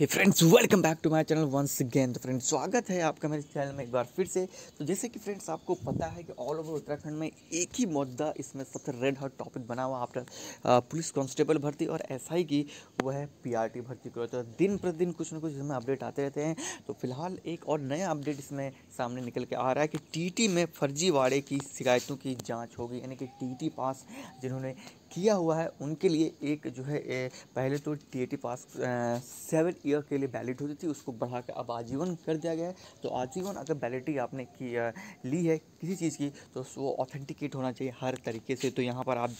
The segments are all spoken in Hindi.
hey friends welcome back to my channel once again तो फ्रेंड्स स्वागत है आपका मेरे चैनल में एक बार फिर से तो जैसे कि फ्रेंड्स आपको पता है कि ऑल ओवर उत्तराखंड में एक ही मुद्दा इसमें सबसे रेड हॉट टॉपिक बना हुआ आफ्टर पुलिस कांस्टेबल भर्ती और एसआई की वह है पीआरटी भर्ती को तो दिन प्रतिदिन कुछ ना कुछ इसमें अपडेट आते रहते हैं तो फिलहाल एक और नया अपडेट इसमें सामने निकल के आ रहा है कि टी में फर्जीवाड़े की शिकायतों की जाँच होगी यानी कि टी पास जिन्होंने किया हुआ है उनके लिए एक जो है पहले तो टी पास सेवन ईयर के लिए वैलिड होती थी उसको बढ़ाकर अब आजीवन कर दिया गया है तो आजीवन अगर वैलिडिटी आपने की ली है किसी चीज़ की तो वो ऑथेंटिकेट होना चाहिए हर तरीके से तो यहाँ पर आप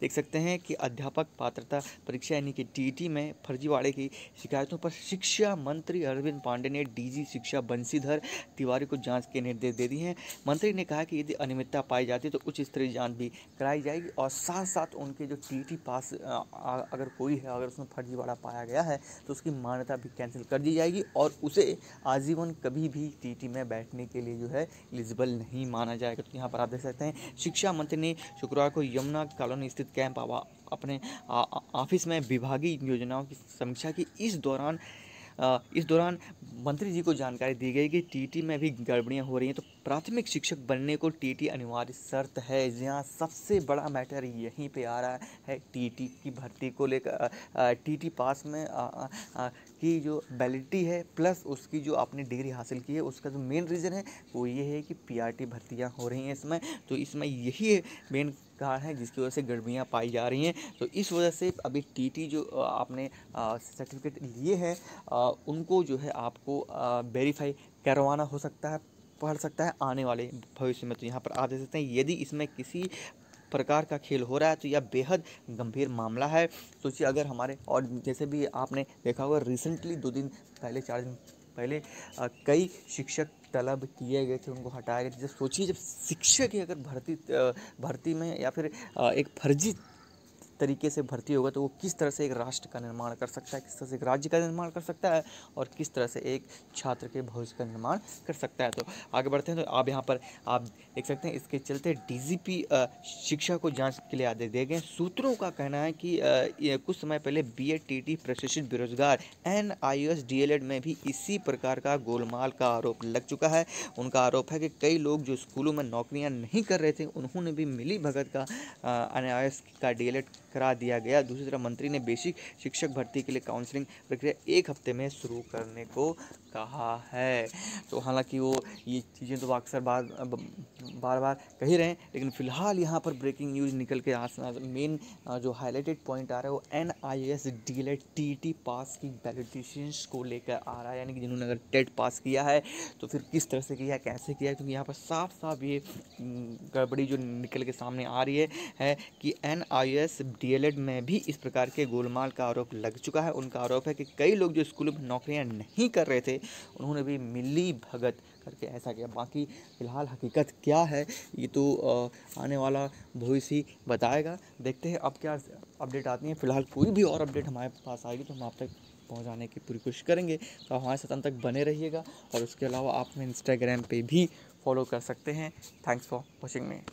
देख सकते हैं कि अध्यापक पात्रता परीक्षा यानी कि टीटी में फर्जीवाड़े की शिकायतों पर शिक्षा मंत्री अरविंद पांडे ने डीजी शिक्षा बंसीधर तिवारी को जांच के निर्देश दे दिए हैं मंत्री ने कहा कि यदि अनियमितता पाई जाती तो उच्च स्तरीय जाँच भी कराई जाएगी और साथ साथ उनके जो टी पास अगर कोई है अगर उसमें फर्जीवाड़ा पाया गया है तो उसकी मान्यता भी कैंसिल कर दी जाएगी और उसे आजीवन कभी भी टी में बैठने के लिए जो है एलिजिबल नहीं माना जाएगा तो यहाँ पर आप देख सकते हैं शिक्षा मंत्री ने शुक्रवार को यमुना कॉलोनी स्थित कैंप अपने ऑफिस में विभागीय योजनाओं की समीक्षा की इस दौरान इस दौरान मंत्री जी को जानकारी दी गई कि टीटी में भी गड़बड़ियां हो रही हैं तो प्राथमिक शिक्षक बनने को टीटी अनिवार्य शर्त है यहाँ सबसे बड़ा मैटर यहीं पे आ रहा है टीटी की भर्ती को लेकर टीटी पास में आ, आ, आ, की जो वैलिडिटी है प्लस उसकी जो आपने डिग्री हासिल की है उसका जो मेन रीज़न है वो ये है कि पीआरटी भर्तियाँ हो रही हैं इसमें तो इसमें यही मेन कारण है जिसकी वजह से गड़बियाँ पाई जा रही हैं तो इस वजह से अभी टीटी जो आपने सर्टिफिकेट लिए हैं उनको जो है आपको वेरीफाई करवाना हो सकता है पढ़ सकता है आने वाले भविष्य में तो यहाँ पर आप देख सकते हैं यदि इसमें किसी प्रकार का खेल हो रहा है तो यह बेहद गंभीर मामला है सोचिए तो अगर हमारे और जैसे भी आपने देखा होगा रिसेंटली दो दिन पहले चार दिन पहले आ, कई शिक्षक तलब किए गए थे उनको हटाया गया जब सोचिए जब शिक्षक की अगर भर्ती भर्ती में या फिर एक फर्जी तरीके से भर्ती होगा तो वो किस तरह से एक राष्ट्र का निर्माण कर सकता है किस तरह से एक राज्य का निर्माण कर सकता है और किस तरह से एक छात्र के भविष्य का निर्माण कर सकता है तो आगे बढ़ते हैं तो आप यहाँ पर आप देख सकते हैं इसके चलते डीजीपी शिक्षा को जांच के लिए आदेश दिए गए सूत्रों का कहना है कि कुछ समय पहले बी एड टी टी प्रशिक्षित बेरोजगार N I S D L Ed में भी इसी प्रकार का गोलमाल का आरोप लग चुका है उनका आरोप है कि कई लोग जो स्कूलों में नौकरियां नहीं कर रहे थे उन्होंने भी मिली भगत का एन आई एस का डी एल एड करा दिया गया दूसरी तरफ मंत्री ने बेसिक शिक्षक भर्ती के लिए काउंसलिंग प्रक्रिया एक हफ्ते में शुरू करने को कहा है तो हालांकि वो ये चीज़ें तो अक्सर बार बार बार कह रहे हैं लेकिन फ़िलहाल यहाँ पर ब्रेकिंग न्यूज़ निकल के आज मेन जो हाईलाइटेड पॉइंट आ रहा है वो N I S D L T T pass की बैलेटिशियंस को लेकर आ रहा है यानी कि जिन्होंने अगर टेट पास e किया है तो फिर किस तरह से किया कैसे किया क्योंकि यहाँ पर साफ साफ ये हम्म, गड़बड़ी जो निकल के सामने आ रही है, है कि N I S D L Ed में भी इस प्रकार के गोलमाल का आरोप लग चुका है उनका आरोप है कि कई लोग जो स्कूलों में नौकरियाँ नहीं कर रहे थे उन्होंने भी मिली भगत करके ऐसा किया बाकी फ़िलहाल हकीकत क्या है ये तो आने वाला भविष्य ही बताएगा देखते हैं अब क्या अपडेट आती है फ़िलहाल कोई भी और अपडेट हमारे पास आएगी तो हम आप तक पहुंचाने की पूरी कोशिश करेंगे तो हमारे साथ तक बने रहिएगा और उसके अलावा आप हमें इंस्टाग्राम पे भी फॉलो कर सकते हैं थैंक्स फॉर वॉचिंग मी